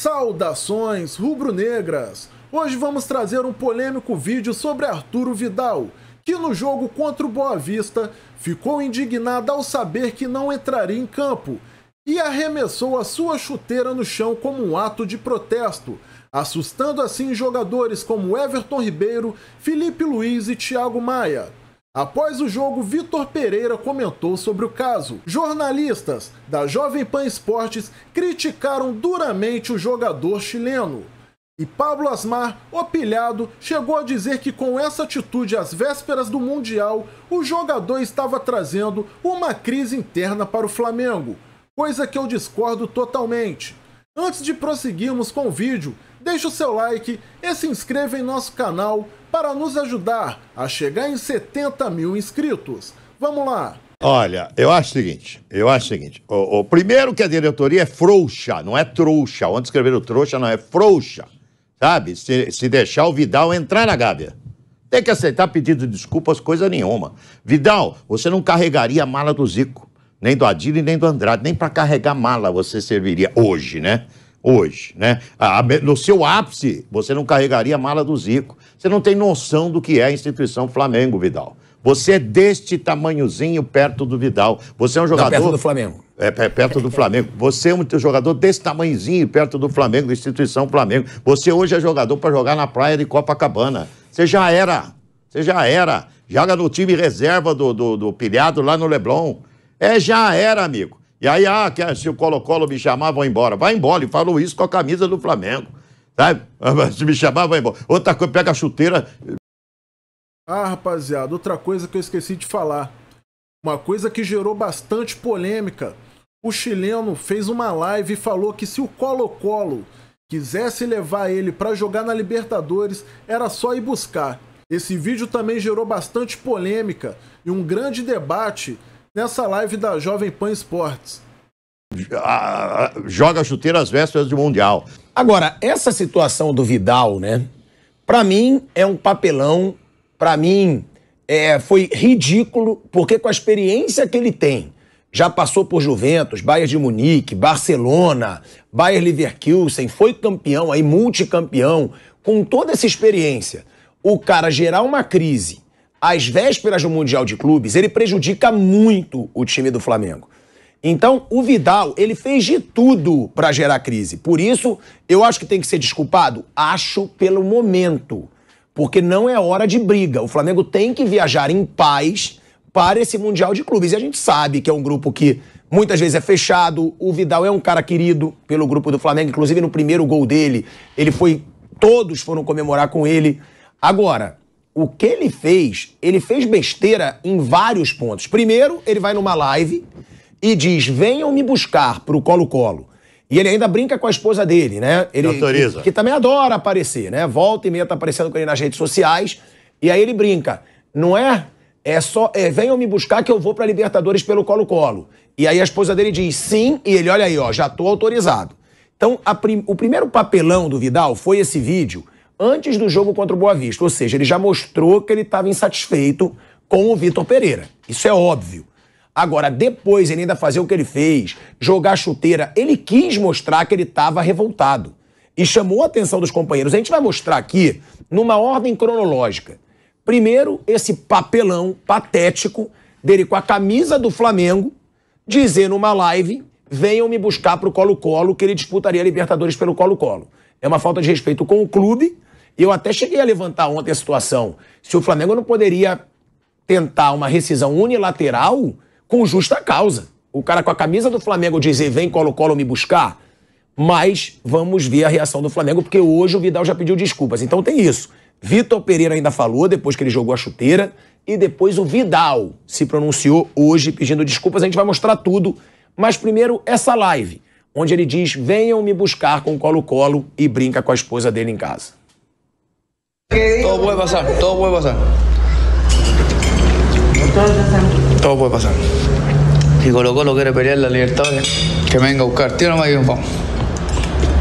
Saudações rubro-negras! Hoje vamos trazer um polêmico vídeo sobre Arturo Vidal, que no jogo contra o Boa Vista ficou indignado ao saber que não entraria em campo e arremessou a sua chuteira no chão como um ato de protesto, assustando assim jogadores como Everton Ribeiro, Felipe Luiz e Thiago Maia. Após o jogo, Vitor Pereira comentou sobre o caso. Jornalistas da Jovem Pan Esportes criticaram duramente o jogador chileno. E Pablo Asmar, opilhado, chegou a dizer que com essa atitude às vésperas do Mundial, o jogador estava trazendo uma crise interna para o Flamengo, coisa que eu discordo totalmente. Antes de prosseguirmos com o vídeo, deixe o seu like e se inscreva em nosso canal para nos ajudar a chegar em 70 mil inscritos. Vamos lá! Olha, eu acho o seguinte, eu acho o seguinte, o, o primeiro que a diretoria é frouxa, não é trouxa, onde escreveram trouxa não é frouxa, sabe? Se, se deixar o Vidal entrar na Gávea. Tem que aceitar pedido de desculpas, coisa nenhuma. Vidal, você não carregaria a mala do Zico, nem do e nem do Andrade, nem para carregar mala você serviria hoje, né? hoje, né? No seu ápice, você não carregaria a mala do Zico. Você não tem noção do que é a instituição Flamengo, Vidal. Você é deste tamanhozinho perto do Vidal. Você é um jogador. Não, perto do Flamengo. É, é, perto do Flamengo. Você é um jogador desse tamanhozinho perto do Flamengo, da instituição Flamengo. Você hoje é jogador para jogar na praia de Copacabana. Você já era. Você já era. Joga no time reserva do, do, do pilhado lá no Leblon. É, já era, amigo. E aí, ah, é, se o Colo-Colo me chamar, vão embora. Vai embora. Ele falou isso com a camisa do Flamengo. Sabe? Se me chamar, vai embora. Outra coisa, pega a chuteira. Ah, rapaziada, outra coisa que eu esqueci de falar. Uma coisa que gerou bastante polêmica. O chileno fez uma live e falou que se o Colo-Colo quisesse levar ele para jogar na Libertadores, era só ir buscar. Esse vídeo também gerou bastante polêmica e um grande debate nessa live da Jovem Pan Esportes. Joga chuteira às vésperas de Mundial. Agora, essa situação do Vidal, né? Para mim é um papelão, para mim é, foi ridículo, porque com a experiência que ele tem, já passou por Juventus, Bayern de Munique, Barcelona, Bayern Leverkusen, foi campeão aí, multicampeão, com toda essa experiência, o cara gerar uma crise às vésperas do Mundial de Clubes, ele prejudica muito o time do Flamengo. Então, o Vidal, ele fez de tudo para gerar crise. Por isso, eu acho que tem que ser desculpado? Acho pelo momento. Porque não é hora de briga. O Flamengo tem que viajar em paz para esse Mundial de Clubes. E a gente sabe que é um grupo que muitas vezes é fechado. O Vidal é um cara querido pelo grupo do Flamengo. Inclusive, no primeiro gol dele, ele foi. Todos foram comemorar com ele. Agora, o que ele fez, ele fez besteira em vários pontos. Primeiro, ele vai numa live e diz: venham me buscar pro Colo-Colo. E ele ainda brinca com a esposa dele, né? Ele autoriza. Que, que, também adora aparecer, né? Volta e meia tá aparecendo com ele nas redes sociais. E aí ele brinca. Não é? É só. É, venham me buscar que eu vou pra Libertadores pelo Colo-Colo. E aí a esposa dele diz sim, e ele, olha aí, ó, já tô autorizado. Então, prim, o primeiro papelão do Vidal foi esse vídeo antes do jogo contra o Boa Vista. Ou seja, ele já mostrou que ele estava insatisfeito com o Vitor Pereira. Isso é óbvio. Agora, depois ele ainda fazer o que ele fez, jogar chuteira, ele quis mostrar que ele estava revoltado. E chamou a atenção dos companheiros. A gente vai mostrar aqui numa ordem cronológica. Primeiro, esse papelão patético dele com a camisa do Flamengo, dizendo numa live: venham me buscar para o Colo-Colo, que ele disputaria a Libertadores pelo Colo-Colo. É uma falta de respeito com o clube, eu até cheguei a levantar ontem a situação. Se o Flamengo não poderia tentar uma rescisão unilateral com justa causa. O cara com a camisa do Flamengo dizer vem Colo-Colo me buscar, mas vamos ver a reação do Flamengo, porque hoje o Vidal já pediu desculpas. Então tem isso. Vitor Pereira ainda falou depois que ele jogou a chuteira e depois o Vidal se pronunciou hoje pedindo desculpas. A gente vai mostrar tudo, mas primeiro essa live, onde ele diz: "Venham me buscar com Colo-Colo" e brinca com a esposa dele em casa. Todo puede pasar, todo puede pasar. Todo puede pasar. Si lo que quiere pelear la libertad, que venga a buscar. Tío, no me digas, poco.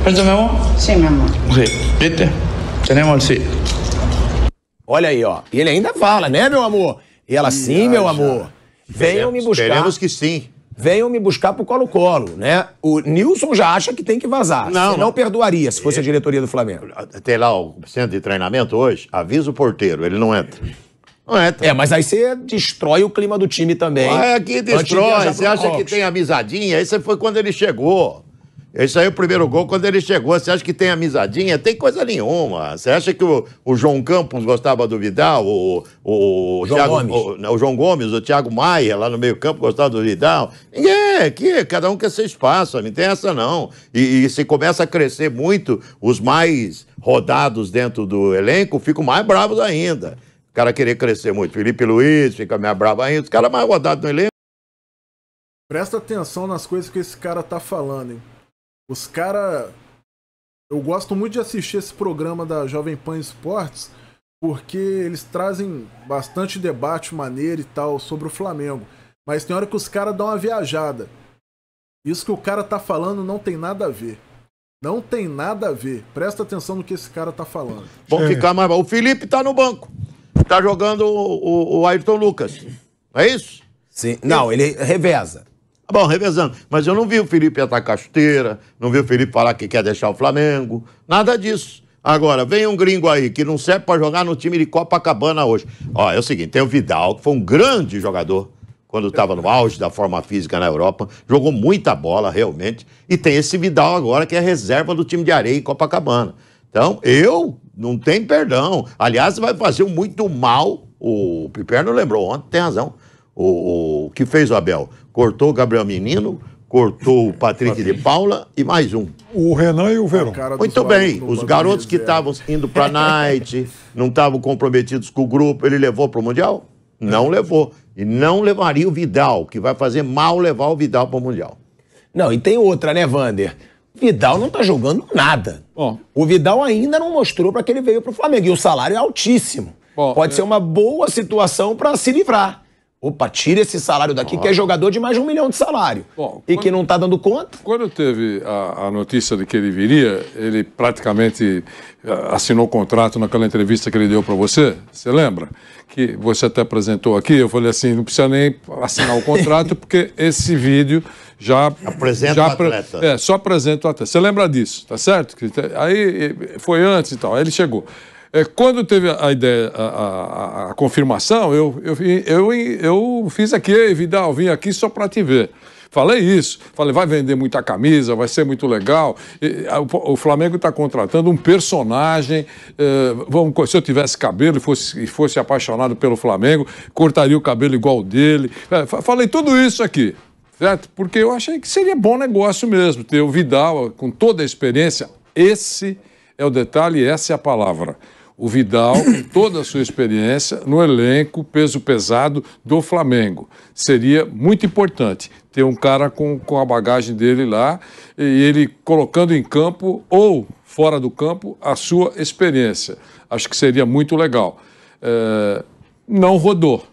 ¿Esto, mi amor? Sí, mi amor. Sí, ¿viste? Tenemos el sí. Olha aí, ó. E ele ainda fala, né, meu amor? E ela, sim, meu amor. Venham me buscar. Esperemos que sim. venham me buscar pro Colo-Colo, né? O Nilson já acha que tem que vazar. Não. Senão não. perdoaria se fosse a é. diretoria do Flamengo. Tem lá o centro de treinamento hoje, avisa o porteiro, ele não entra. Não entra. É, mas aí você destrói o clima do time também. Ah, é que destrói. Você acha que tem amizadinha? Isso foi quando ele chegou. Esse aí é o primeiro gol quando ele chegou. Você acha que tem amizadinha? Tem coisa nenhuma. Você acha que o, o João Campos gostava do Vidal? O, o, João, Thiago, Gomes. O, João Gomes, o Thiago Maia lá no meio-campo gostava do Vidal? Ninguém, é aqui, cada um quer seu espaço, não tem essa não. E, e se começa a crescer muito, os mais rodados dentro do elenco ficam mais bravos ainda. O cara querer crescer muito. Felipe Luiz fica mais bravo ainda. Os caras mais rodados no elenco. Presta atenção nas coisas que esse cara tá falando, hein? Os caras. Eu gosto muito de assistir esse programa da Jovem Pan Esportes, porque eles trazem bastante debate maneiro e tal sobre o Flamengo. Mas tem hora que os caras dão uma viajada. Isso que o cara tá falando não tem nada a ver. Não tem nada a ver. Presta atenção no que esse cara tá falando. vamos é. ficar mais. O Felipe tá no banco. Tá jogando o, o, o Ayrton Lucas. É isso? Sim. Não, ele reveza. Tá bom, revezando. Mas eu não vi o Felipe atacar chuteira, não vi o Felipe falar que quer deixar o Flamengo, nada disso. Agora, vem um gringo aí que não serve para jogar no time de Copacabana hoje. Ó, é o seguinte, tem o Vidal, que foi um grande jogador quando estava no auge da forma física na Europa, jogou muita bola realmente, e tem esse Vidal agora que é reserva do time de areia em Copacabana. Então, eu não tenho perdão. Aliás, vai fazer muito mal. O Piperno lembrou ontem, tem razão o, o que fez o Abel? Cortou o Gabriel Menino, cortou o Patrick de Paula e mais um. O Renan e o Verão. Muito bem, os garotos que estavam indo para night, não estavam comprometidos com o grupo, ele levou para o Mundial? Não é. levou. E não levaria o Vidal, que vai fazer mal levar o Vidal para o Mundial. Não, e tem outra, né, Vander? Vidal não tá jogando nada. Bom. O Vidal ainda não mostrou para que ele veio para o Flamengo. E o salário é altíssimo. Bom, Pode é... ser uma boa situação para se livrar. Opa, tira esse salário daqui, que é jogador de mais de um milhão de salário. Bom, e quando, que não está dando conta. Quando teve a, a, notícia de que ele viria, ele praticamente eh, assinou o contrato naquela entrevista que ele deu para você, você lembra? Que você até apresentou aqui, eu falei assim, não precisa nem assinar o contrato, porque esse vídeo já... Apresenta já, o atleta. É, só apresenta o atleta. Você lembra disso, tá certo? Aí eh, foi antes e tal, aí ele chegou. É, quando teve a, ideia, a, a, a confirmação, eu, eu, eu, eu fiz aqui, Vidal, vim aqui só para te ver. Falei isso. Falei, vai vender muita camisa, vai ser muito legal. E, a, o, o Flamengo está contratando um personagem. É, vamos, se eu tivesse cabelo e fosse, fosse apaixonado pelo Flamengo, cortaria o cabelo igual o dele. É, falei tudo isso aqui. Certo? Porque eu achei que seria bom negócio mesmo ter o Vidal com toda a experiência. Esse é o detalhe, essa é a palavra o Vidal, com toda a sua experiência, no elenco, peso pesado do Flamengo. Seria muito importante ter um cara com, com a bagagem dele lá e ele colocando em campo ou fora do campo a sua experiência. Acho que seria muito legal. É, não rodou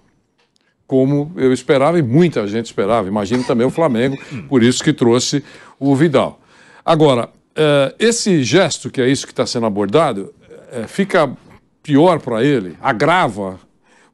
como eu esperava e muita gente esperava. Imagino também o Flamengo, por isso que trouxe o Vidal. Agora, é, esse gesto, que é isso que está sendo abordado, é, fica pior para ele, agrava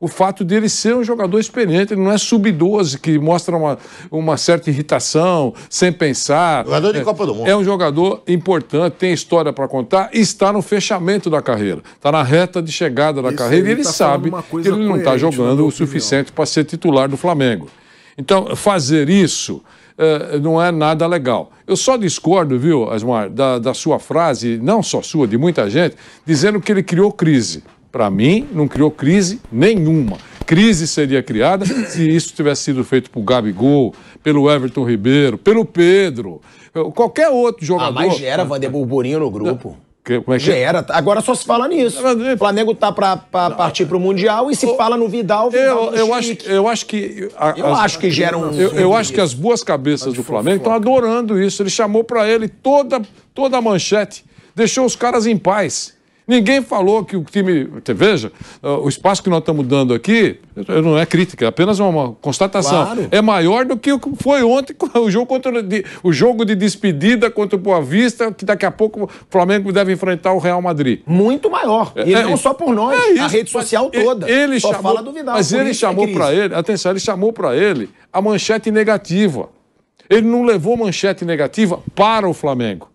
o fato dele ser um jogador experiente, ele não é sub-12 que mostra uma, uma certa irritação, sem pensar. Jogador de é, Copa do Mundo. É um jogador importante, tem história para contar e está no fechamento da carreira. Está na reta de chegada da carreira ele e ele tá sabe que ele não está jogando o suficiente para ser titular do Flamengo. Então, fazer isso eh, não é nada legal. Eu só discordo, viu, Asmar, da, da sua frase, não só sua, de muita gente, dizendo que ele criou crise. Para mim, não criou crise nenhuma crise seria criada se isso tivesse sido feito por Gabigol, pelo Everton Ribeiro, pelo Pedro, eh, qualquer outro jogador. Ah, mas gera Vander Burburinho no grupo como é que Gera. É? Agora só se fala nisso. O é- Flamengo tá para partir é- para o Mundial e se eu, fala no Vidal. Vidal eu, eu, acho, eu acho que. A, eu as, acho que gera um. Eu, eu acho que as boas cabeças tá do Flamengo estão adorando isso. Ele chamou para ele toda, toda a manchete, deixou os caras em paz. Ninguém falou que o time. Veja, o espaço que nós estamos dando aqui não é crítica, é apenas uma constatação. Claro. É maior do que foi ontem o jogo, contra, o jogo de despedida contra o Boa Vista, que daqui a pouco o Flamengo deve enfrentar o Real Madrid. Muito maior. É, e é, não é, só por nós, é isso, a rede social toda. Ele só chamou, fala do Vidal. Mas ele chamou é para ele, atenção, ele chamou para ele a manchete negativa. Ele não levou manchete negativa para o Flamengo.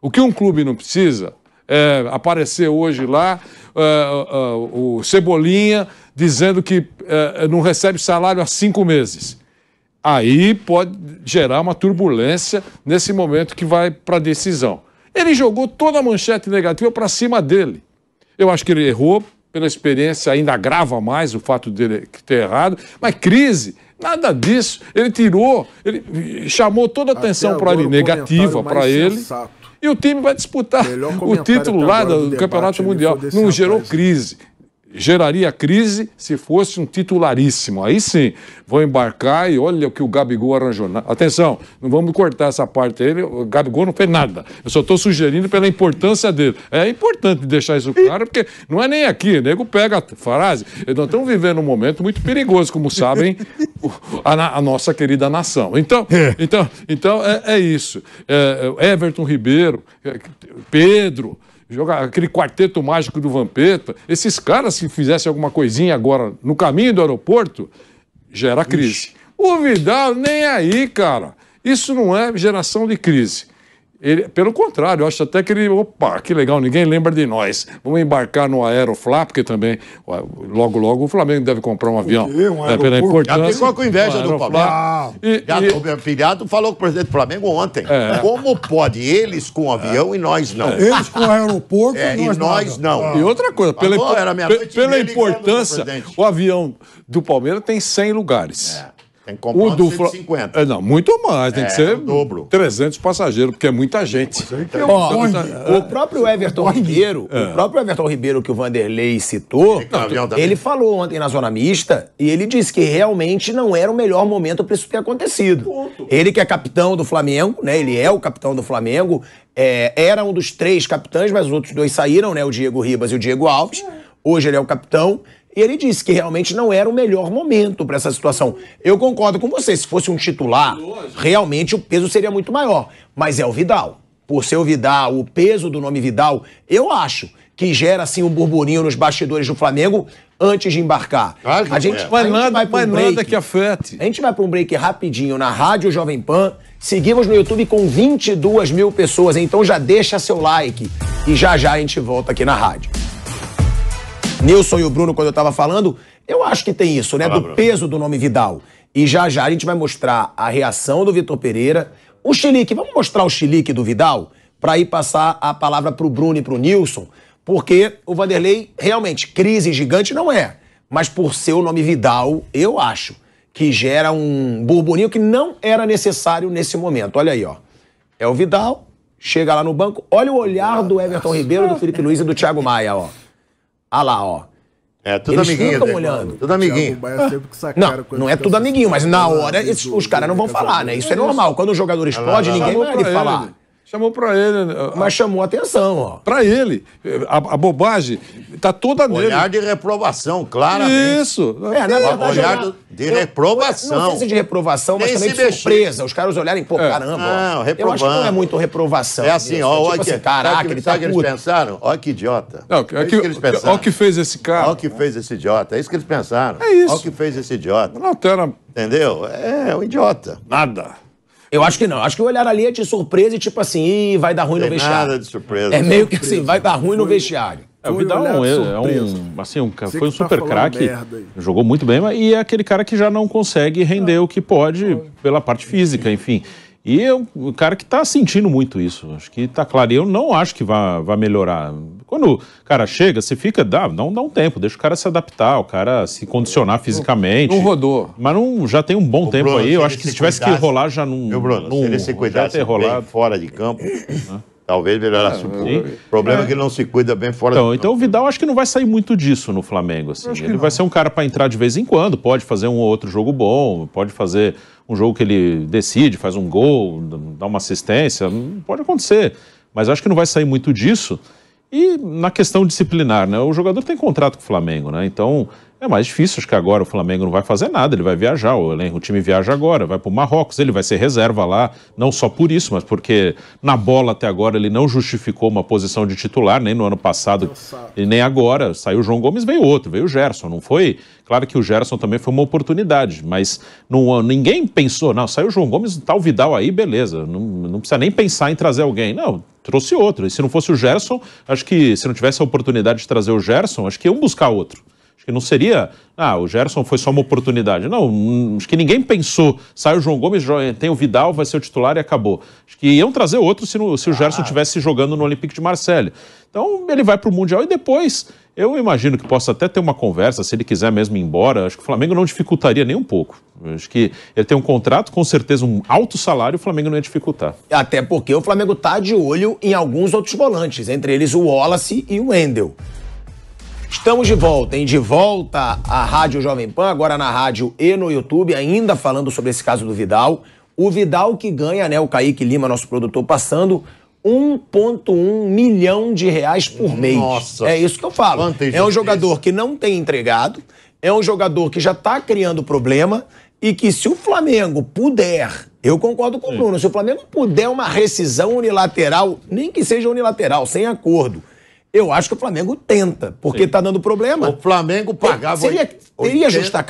O que um clube não precisa é, hoje lá é, é, o Cebolinha dizendo que é, não recebe salário há cinco meses. Aí pode gerar uma turbulência nesse momento que vai para a decisão. Ele jogou toda a manchete negativa para cima dele. Eu acho que ele errou, pela experiência ainda agrava mais o fato dele ter errado, mas crise Nada disso. Ele tirou, ele chamou toda a atenção para ele, negativa para ele. Sensato e o time vai disputar o título lá do, do Campeonato Mundial. Não gerou crise geraria crise se fosse um titularíssimo. Aí sim, vão embarcar e olha o que o Gabigol arranjou. Atenção, não vamos cortar essa parte dele, o Gabigol não fez nada. Eu só estou sugerindo pela importância dele. É importante deixar isso claro, porque não é nem aqui, o nego pega a frase. Nós estamos vivendo um momento muito perigoso, como sabem a, a nossa querida nação. Então, é. então, então é, é isso. É, é Everton Ribeiro, é, Pedro jogar aquele quarteto mágico do Vampeta. Esses caras, se fizessem alguma coisinha agora no caminho do aeroporto, gera crise. Ixi. O Vidal nem aí, cara. Isso não é geração de crise. Ele, pelo contrário, eu acho até que ele, opa, que legal, ninguém lembra de nós. Vamos embarcar no Aeroflá, porque também, logo, logo, o Flamengo deve comprar um avião. Que? Um é, pela importância. Já ficou com inveja do Flamengo. Ah. E, e... O meu filhado falou com o presidente do Flamengo ontem. É. Como pode eles com o avião é. e nós não? É. Eles com o aeroporto é, e nós, nós não. não. Ah. E outra coisa, pela, pela importância, o avião do Palmeiras tem 100 lugares. É. Tem que comprar o do 150. É, não, muito mais, tem é, que ser é dobro. 300 passageiros, porque é muita gente. É Ó, é. o próprio Everton Ribeiro, é. o próprio Everton Ribeiro que o Vanderlei citou, ele falou ontem na Zona Mista e ele disse que realmente não era o melhor momento para isso ter acontecido. Ponto. Ele que é capitão do Flamengo, né? Ele é o capitão do Flamengo, era um dos três capitães, mas os outros dois saíram, né? O Diego Ribas e o Diego Alves. Hoje ele é o capitão. E ele disse que realmente não era o melhor momento para essa situação. Eu concordo com você, se fosse um titular, realmente o peso seria muito maior. Mas é o Vidal. Por ser o Vidal, o peso do nome Vidal, eu acho que gera assim um burburinho nos bastidores do Flamengo antes de embarcar. Claro a gente, é. vai mas gente nada, vai para nada que afete. A gente vai para um break rapidinho na Rádio Jovem Pan. Seguimos no YouTube com 22 mil pessoas, então já deixa seu like e já já a gente volta aqui na rádio. Nilson e o Bruno, quando eu estava falando, eu acho que tem isso, né? do Bruno. peso do nome Vidal. E já já a gente vai mostrar a reação do Vitor Pereira. O chilique, vamos mostrar o chilique do Vidal? Para ir passar a palavra para o Bruno e para o Nilson, porque o Vanderlei, realmente, crise gigante não é. Mas por ser o nome Vidal, eu acho que gera um burburinho que não era necessário nesse momento. Olha aí, ó. É o Vidal, chega lá no banco, olha o olhar do Everton Ribeiro, do Felipe Luiz e do Thiago Maia, ó. Ah lá, ó. É, tudo eles amiguinho. Ficam olhando. Tudo amiguinho. Não, não é tudo amiguinho, mas é na hora os caras não vão falar, né? Isso é normal. Quando o jogador ah, explode, ninguém vai ele falar. Chamou para ele. Né? Mas a... chamou atenção, ó. Para ele. A, a, bobagem tá toda nele. Olhar de reprovação, claramente. Isso. É, na verdade, olhar de reprovação. Eu, não sei se de reprovação, Nem mas também de mexer. surpresa. Os caras olharem, pô, é. caramba. Não, ó. reprovando. Eu acho que não é muito reprovação. É assim, ó, é tipo olha assim, que... Caraca, sabe ele tá que eles pensaram? Olha que idiota. Não, que, é, é que, que eles pensaram. Olha o que fez esse cara. Olha o que fez esse idiota. É isso que eles pensaram. É isso. Olha o que fez esse idiota. Não altera. Entendeu? É um idiota. Nada. Eu acho que não. Acho que o olhar ali é de surpresa e tipo assim, Ih, vai dar ruim Tem no vestiário. Nada de surpresa. É né? meio que assim, vai dar ruim no vestiário. É, o um, é, é um, é assim, um, foi um super tá craque, jogou muito bem, mas, e é aquele cara que já não consegue render ah, o que pode pela parte física, enfim. E é um cara que está sentindo muito isso. Acho que está claro. Eu não acho que vá, vá melhorar. Quando o cara chega, você fica, dá, não um, dá um tempo, deixa o cara se adaptar, o cara se condicionar fisicamente. Não, não rodou. Mas não, já tem um bom o tempo Bruno, aí. Eu acho que se tivesse cuidasse, que rolar, já não. Meu Bruno, não, se ele se cuidasse bem fora de campo. Né? Talvez melhorasse é, um pouco. O problema é. é que ele não se cuida bem fora então, do Então o Vidal acho que não vai sair muito disso no Flamengo. Assim. Ele vai ser um cara para entrar de vez em quando, pode fazer um ou outro jogo bom, pode fazer um jogo que ele decide, faz um gol, dá uma assistência, pode acontecer. Mas acho que não vai sair muito disso. E na questão disciplinar, né? O jogador tem contrato com o Flamengo, né? Então é mais difícil, acho que agora o Flamengo não vai fazer nada, ele vai viajar, o, o time viaja agora, vai para o Marrocos, ele vai ser reserva lá, não só por isso, mas porque na bola até agora ele não justificou uma posição de titular, nem no ano passado e nem agora. Saiu o João Gomes, veio outro, veio o Gerson, não foi? Claro que o Gerson também foi uma oportunidade, mas não, ninguém pensou, não, saiu o João Gomes, tal o Vidal aí, beleza, não, não precisa nem pensar em trazer alguém. Não, trouxe outro. E se não fosse o Gerson, acho que se não tivesse a oportunidade de trazer o Gerson, acho que iam buscar outro. Acho que não seria, ah, o Gerson foi só uma oportunidade. Não, hum, acho que ninguém pensou, sai o João Gomes, tem o Vidal, vai ser o titular e acabou. Acho que iam trazer outro se, no, se o Gerson estivesse ah. jogando no Olympique de Marselha. Então ele vai para o Mundial e depois eu imagino que possa até ter uma conversa, se ele quiser mesmo ir embora. Acho que o Flamengo não dificultaria nem um pouco. Acho que ele tem um contrato, com certeza um alto salário, o Flamengo não ia dificultar. Até porque o Flamengo está de olho em alguns outros volantes, entre eles o Wallace e o Wendel. Estamos de volta, hein? De volta à Rádio Jovem Pan, agora na rádio e no YouTube, ainda falando sobre esse caso do Vidal. O Vidal que ganha, né? O Kaique Lima, nosso produtor, passando 1,1 milhão de reais por mês. Nossa. É isso que eu falo. é um jogador que não tem entregado, é um jogador que já está criando problema e que se o Flamengo puder, eu concordo com o hum. Bruno, se o Flamengo puder uma rescisão unilateral, nem que seja unilateral, sem acordo, eu acho que o Flamengo tenta, porque está dando problema. O Flamengo pagava... Seria, teria justa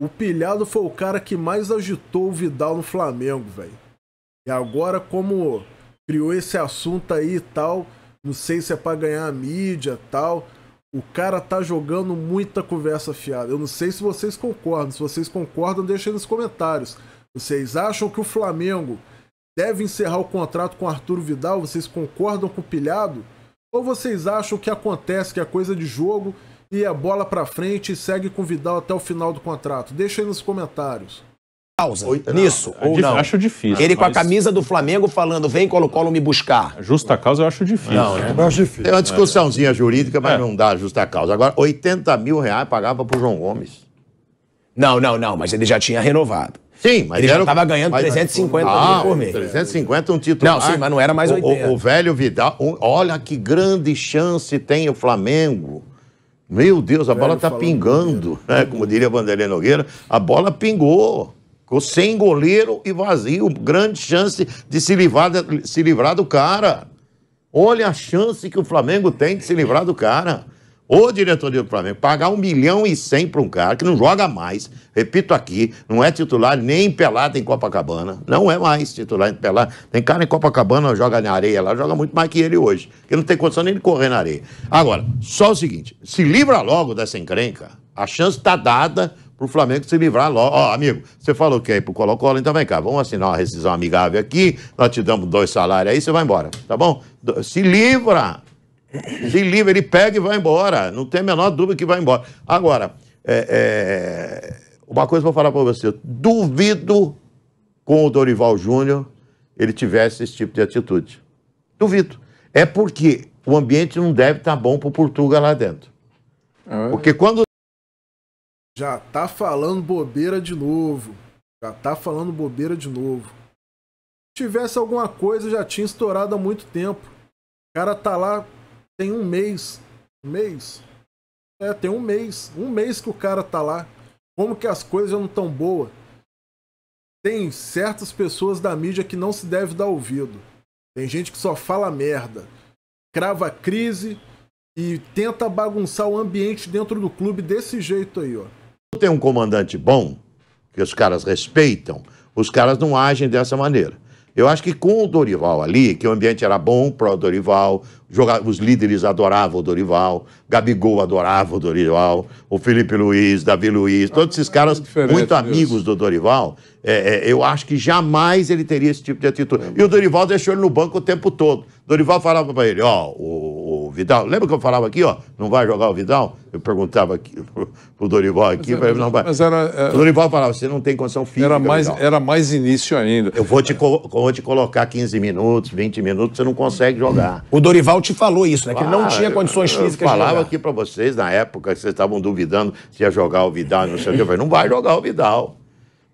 O Pilhado foi o cara que mais agitou o Vidal no Flamengo, velho. E agora, como criou esse assunto aí e tal. Não sei se é para ganhar a mídia tal. O cara tá jogando muita conversa fiada. Eu não sei se vocês concordam. Se vocês concordam, deixem nos comentários. Vocês acham que o Flamengo deve encerrar o contrato com Arturo Vidal? Vocês concordam com o pilhado? Ou vocês acham que acontece, que é coisa de jogo e a é bola para frente e segue com o Vidal até o final do contrato? Deixa aí nos comentários causa nisso não. É ou não? Acho difícil. Ele com a camisa do Flamengo falando, vem Colo-Colo me buscar. É, justa causa eu acho difícil. Não, é Eu acho Tem uma discussãozinha jurídica, mas É. não dá justa causa. Agora, 80 mil reais pagava pro João Gomes. Não, não, não, mas ele já tinha renovado. Sim, mas Ele já estava ganhando 350 ah, mil Ah, por mês. 350 um título. Não, sim, mas não era mais 80. O, o velho Vidal, olha que grande chance tem o Flamengo. Meu Deus, a bola está pingando, né? Como diria Vanderlei Nogueira, a bola pingou. Ficou sem goleiro e vazio. Grande chance de se livrar, de, se livrar do cara. Olha a chance que o Flamengo tem de se livrar do cara. Ô diretor do Flamengo, pagar um milhão e cem para um cara que não joga mais, repito aqui, não é titular nem pelado em Copacabana. Não é mais titular em pelado. Tem cara em Copacabana, joga na areia lá, joga muito mais que ele hoje. Porque não tem condição nem de correr na areia. Agora, só o seguinte: se livra logo dessa encrenca. A chance está dada, para o Flamengo se livrar logo. Ó, oh, amigo, você falou que é para o Colo-Colo, então vem cá, vamos assinar uma rescisão amigável aqui, nós te damos dois salários aí, você vai embora, tá bom? Se livra! Se livra, ele pega e vai embora. Não tem a menor dúvida que vai embora. Agora, é, é... uma coisa vou falar para você. Duvido com o Dorival Júnior ele tivesse esse tipo de atitude. Duvido. É porque o ambiente não deve estar tá bom para Portugal Portuga lá dentro. É. Porque quando já tá falando bobeira de novo. Já tá falando bobeira de novo. Se tivesse alguma coisa, já tinha estourado há muito tempo. O cara tá lá tem um mês. Um mês? É, tem um mês. Um mês que o cara tá lá. Como que as coisas já não tão boas? Tem certas pessoas da mídia que não se deve dar ouvido. Tem gente que só fala merda. Crava crise e tenta bagunçar o ambiente dentro do clube desse jeito aí, ó tem um comandante bom, que os caras respeitam, os caras não agem dessa maneira. Eu acho que com o Dorival ali, que o ambiente era bom para o Dorival, os líderes adoravam o Dorival, Gabigol adorava o Dorival, o Felipe Luiz, Davi Luiz, todos esses ah, é caras muito amigos do Dorival, é, é, eu acho que jamais ele teria esse tipo de atitude. E o Dorival deixou ele no banco o tempo todo. Dorival falava para ele, ó, oh, o Vidal. Lembra que eu falava aqui, ó, não vai jogar o Vidal? Eu perguntava aqui pro, pro Dorival aqui, mas, não vai. Mas era, era, é- o Dorival falava, você não tem condição física. Era mais, Vidal. era mais início ainda. Eu vou te, vou te colocar 15 minutos, 20 minutos, você não consegue jogar. O Dorival te falou isso, né? Que ah, ele não tinha condições físicas eu falava de jogar. aqui para vocês na época que vocês estavam duvidando se ia jogar o Vidal, não sei o que. Eu falei, não vai jogar o Vidal.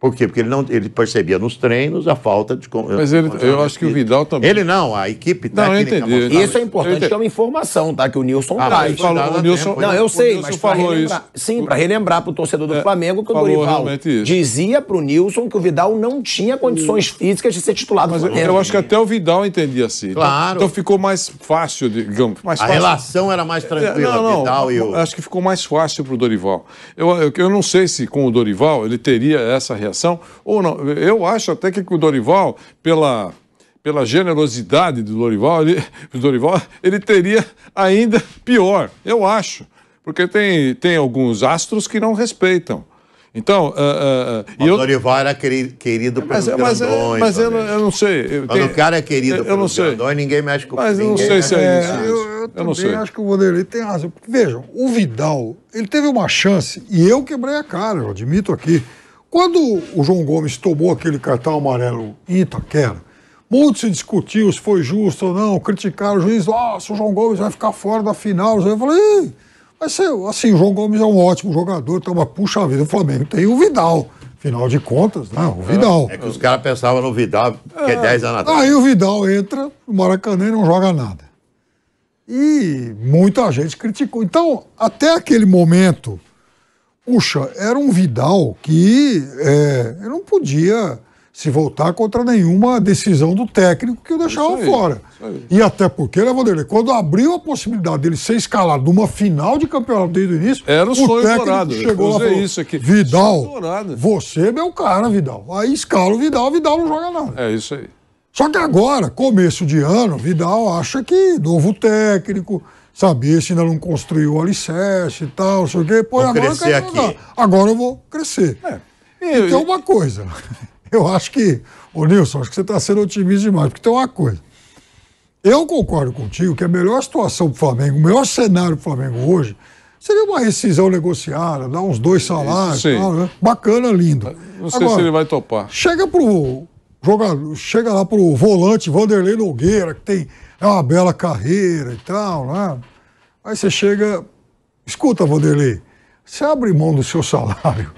Por quê? Porque ele, não, ele percebia nos treinos a falta de. Mas ele, eu acho que o Vidal também. Ele não, a equipe não, técnica. Não, eu entendi. Isso é importante, que é uma informação, tá? Que o Nilson ah, traz. Né? Falou, o Nilson, não, eu sei, mas falou isso. Sim, para relembrar para o torcedor do é, Flamengo que o Dorival dizia para o Nilson que o Vidal não tinha condições físicas de ser titulado. Mas eu, eu acho que até o Vidal entendia assim. Então, claro. Então, então ficou mais fácil, digamos. Mais fácil. A relação era mais é, tranquila, é, não, Vidal e o. Acho que ficou mais fácil para o Dorival. Eu, eu, eu não sei se com o Dorival ele teria essa reação recuperação ou não. Eu acho até que o Dorival, pela pela generosidade do Dorival, ele, Dorival, ele teria ainda pior, eu acho. Porque tem, tem alguns astros que não respeitam. Então, uh, uh, uh, o Dorival eu... era querido mas, pelos é, mas, é, grandões. Mas eu, eu, não sei. Eu Quando tem... o cara é querido eu pelos sei. grandões, ninguém mexe com o Mas eu não sei se é isso. É, eu, eu, eu não sei. acho que o Vanderlei tem razão. vejam, o Vidal, ele teve uma chance, e eu quebrei a cara, eu admito aqui. Quando o João Gomes tomou aquele cartão amarelo em Itaquera, muito se discutiu se foi justo ou não, criticaram o juiz, nossa, ah, o João Gomes vai ficar fora da final. Eu falei, mas assim, o João Gomes é um ótimo jogador, tá então, uma puxa vida, o Flamengo tem o Vidal. Afinal de contas, né? O Vidal. É que os caras pensavam no Vidal, que é 10 é. anos atrás. Aí o Vidal entra, o Maracanã e não joga nada. E muita gente criticou. Então, até aquele momento, puxa, era um Vidal que é, não podia se voltar contra nenhuma decisão do técnico que o deixava aí, fora. E até porque, né, Vanderlei, quando abriu a possibilidade dele ser escalado numa final de campeonato desde o início, era o, o sonho técnico dourado. chegou lá falou, isso aqui. Vidal, você é meu cara, Vidal. Aí escala o Vidal, Vidal não joga nada. É isso aí. Só que agora, começo de ano, Vidal acha que novo técnico, sabia se ainda não construiu o alicerce e tal, não sei o quê. Pô, vou agora eu aqui. Agora eu vou crescer. É. então, eu... uma coisa. Eu acho que, ô Nilson, acho que você está sendo otimista demais, porque tem uma coisa. Eu concordo contigo que a melhor situação para o Flamengo, o melhor cenário para o Flamengo hoje, seria uma rescisão negociada, dar uns dois salários, tal, né? bacana, lindo. Não sei Agora, se ele vai topar. Chega pro jogador, chega lá pro volante Vanderlei Nogueira, que tem é uma bela carreira e tal, né? Aí você chega, escuta, Vanderlei, você abre mão do seu salário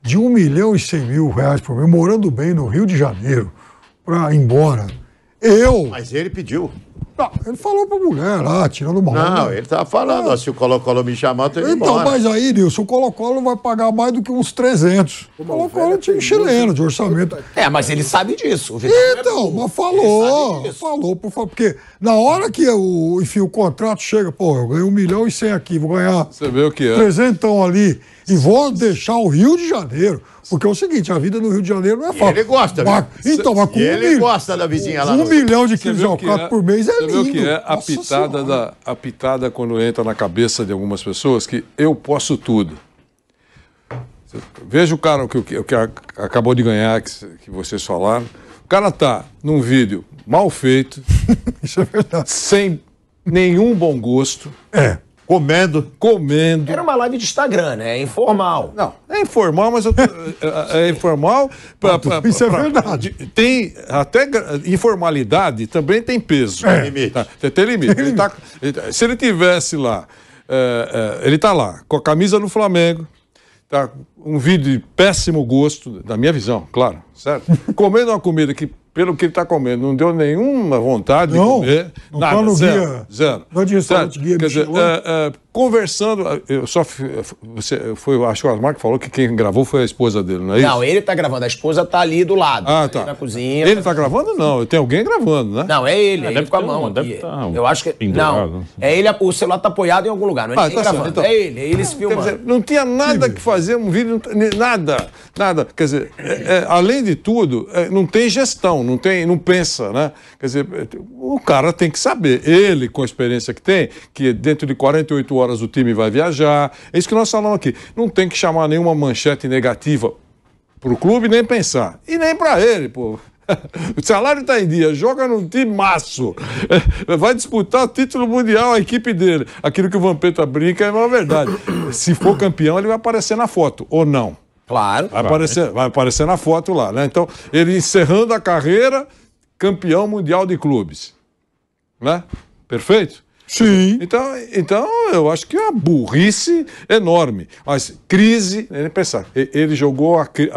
de um milhão e cem mil reais por mês, morando bem no Rio de Janeiro, para ir embora. Eu. Mas ele pediu. Não, ele falou pra mulher lá, tirando uma Não, onda. ele tava falando, é. ó, se o Colo-Colo me chamar, eu tô indo Então, embora. mas aí, Nilson, o Colo-Colo vai pagar mais do que uns 300. O Colo-Colo é time chileno de orçamento. É, mas ele sabe disso. É então, é mas falou, falou, por favor, porque na hora que o, enfim, o contrato chega, pô, eu ganhei um milhão e cem aqui, vou ganhar Você vê o que é. 300 ali e vou deixar o Rio de Janeiro porque é o seguinte, a vida no Rio de Janeiro não é fácil. Ele gosta, uma, Então, mas com ele gosta da vizinha lá. Um milhão de quilos de alcatra é, por mês é lindo. que é a pitada, da, a pitada quando entra na cabeça de algumas pessoas que eu posso tudo. Veja o cara que, que, que acabou de ganhar, que, que vocês falaram. O cara tá num vídeo mal feito, é sem nenhum bom gosto. É. Comendo. Comendo. Era uma live de Instagram, né? Informal. Não é informal, mas tô, é, é, informal. Pra, pra, ah, pra, Isso é verdade. Tem até informalidade também tem peso. É. Tem limite. Tá, tem tá, limite. Ele tá, ele, se ele tivesse lá, é, é ele está lá com a camisa no Flamengo, tá, um vídeo de péssimo gosto, da minha visão, claro, certo? Comendo uma comida que pelo que ele está comendo, não deu nenhuma vontade não, de comer. Não, não zero, zero. Não adianta, guia Quer dizer, né? é, é, conversando. Eu só você foi, acho que o Asmar que falou que quem gravou foi a esposa dele, não é isso? Não, ele tá gravando, a esposa tá ali do lado, ah, tá. na cozinha. Ele tá, gravando não? Tem alguém gravando, né? Não, é ele, ah, ele com a mão. deve tá eu acho que pendurado. não. Né? É ele, o celular tá apoiado em algum lugar, não é ah, tá gravando. então. É ele, é ele se filmando. Dizer, não tinha nada que fazer, um vídeo, nada, nada. Quer dizer, é, é, além de tudo, é, não tem gestão, não tem, não pensa, né? Quer dizer, é, o cara tem que saber, ele com a experiência que tem, que dentro de 48 horas horas o time vai viajar. É isso que nós falamos aqui. Não tem que chamar nenhuma manchete negativa para o clube, nem pensar. E nem para ele, pô. O salário está em dia, joga num time maço. Vai disputar o título mundial a equipe dele. Aquilo que o Vampeta brinca é uma verdade. Se for campeão, ele vai aparecer na foto, ou não? Claro. Vai, Aparecer, vai aparecer na foto lá, né? Então, ele encerrando a carreira, campeão mundial de clubes. Né? Perfeito? Sim. Então, então eu acho que é uma burrice enorme. Mas crise, né, ele pensar, ele jogou a, a,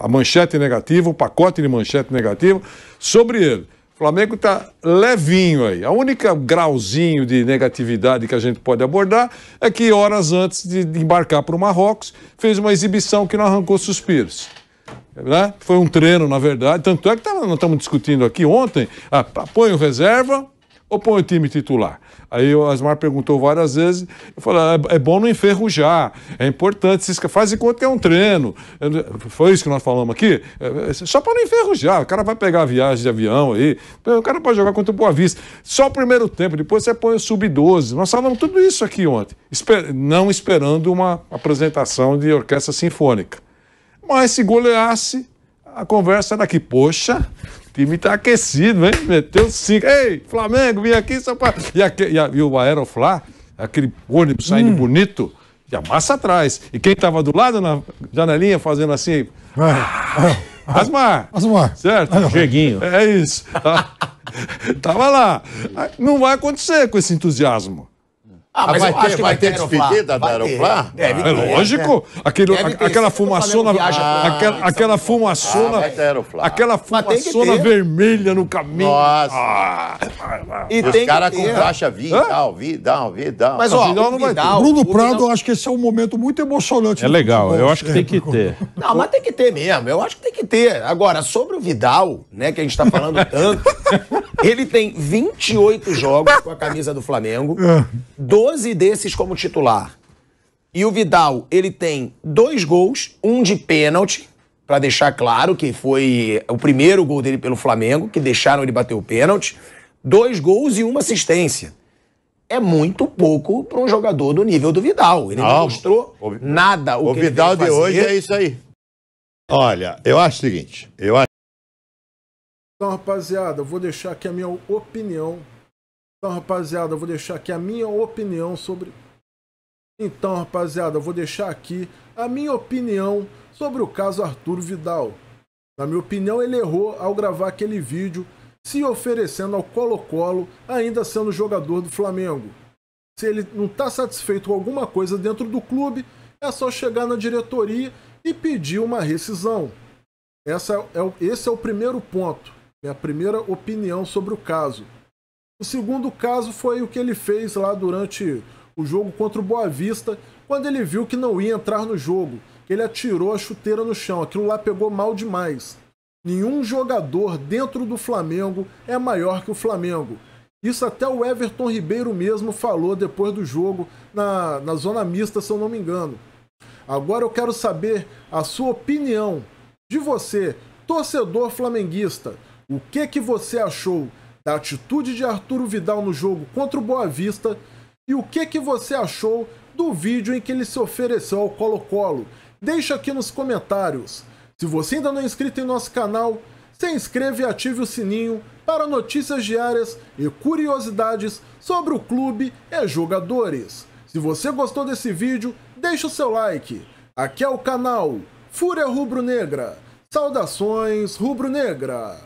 a, a manchete negativa, o pacote de manchete negativa sobre ele. O Flamengo está levinho aí. A única grauzinho de negatividade que a gente pode abordar é que horas antes de embarcar para o Marrocos, fez uma exibição que não arrancou suspiros. Né? Foi um treino, na verdade. Tanto é que tá, nós estamos discutindo aqui ontem, ah, põe o reserva, ou põe o time titular? Aí o Asmar perguntou várias vezes, eu falei, ah, é, é bom não enferrujar, é importante, se faz enquanto que é um treino. Foi isso que nós falamos aqui? É, é, só para não enferrujar, o cara vai pegar a viagem de avião aí, então o cara pode jogar contra o Boa Vista, só o primeiro tempo, depois você põe o sub-12. Nós falamos tudo isso aqui ontem, esper não esperando uma apresentação de orquestra sinfônica. Mas se goleasse, a conversa era que, poxa, time tá aquecido, hein? Meteu cinco. Ei, Flamengo, vem aqui só Paulo. E, aqui, e, a, e o Aeroflá, aquele ônibus saindo hum. bonito, e a massa atrás. E quem tava do lado na janelinha fazendo assim... Ah. Asmar. Ah, ah, ah, Asmar. Certo? Cheguinho. É isso. Tava lá. Não vai acontecer com esse entusiasmo. Ah, mas vai ter, acho que vai ter despedida da Aeroplan? É lógico. Aquilo, aquela ah, fumaçona. Ah, aquela, aquela fumaçona. Ah, aquela fumaçona vermelha no caminho. Nossa. Ah, e os caras com caixa Vidal, Vidal, Vidal. Mas, ó, Vidal não vai Vidal, ter. Bruno Prado, eu acho que esse é um momento muito emocionante. É legal, eu acho que tem que é, ter. Não, mas tem que ter mesmo. Eu acho que tem que ter. Agora, sobre o Vidal, né, que a gente está falando tanto, ele tem 28 jogos com a camisa do Flamengo, 12 é. 12 desses como titular. E o Vidal, ele tem dois gols, um de pênalti, para deixar claro que foi o primeiro gol dele pelo Flamengo, que deixaram ele bater o pênalti, dois gols e uma assistência. É muito pouco para um jogador do nível do Vidal. Ele não, não mostrou o, nada o, o Vidal de hoje é isso aí. Olha, eu acho o seguinte, eu acho Então, rapaziada, eu vou deixar aqui a minha opinião então, rapaziada, eu vou deixar aqui a minha opinião sobre. Então, rapaziada, eu vou deixar aqui a minha opinião sobre o caso Arthur Vidal. Na minha opinião, ele errou ao gravar aquele vídeo se oferecendo ao Colo-Colo, ainda sendo jogador do Flamengo. Se ele não está satisfeito com alguma coisa dentro do clube, é só chegar na diretoria e pedir uma rescisão. Essa é, esse é o primeiro ponto, minha primeira opinião sobre o caso. O segundo caso foi o que ele fez lá durante o jogo contra o Boa Vista, quando ele viu que não ia entrar no jogo. Ele atirou a chuteira no chão, aquilo lá pegou mal demais. Nenhum jogador dentro do Flamengo é maior que o Flamengo. Isso até o Everton Ribeiro mesmo falou depois do jogo, na, na zona mista, se eu não me engano. Agora eu quero saber a sua opinião de você, torcedor flamenguista. O que que você achou da atitude de Arturo Vidal no jogo contra o Boa Vista e o que, que você achou do vídeo em que ele se ofereceu ao Colo-Colo. Deixa aqui nos comentários. Se você ainda não é inscrito em nosso canal, se inscreva e ative o sininho para notícias diárias e curiosidades sobre o clube e jogadores. Se você gostou desse vídeo, deixa o seu like. Aqui é o canal Fúria Rubro Negra. Saudações Rubro Negra!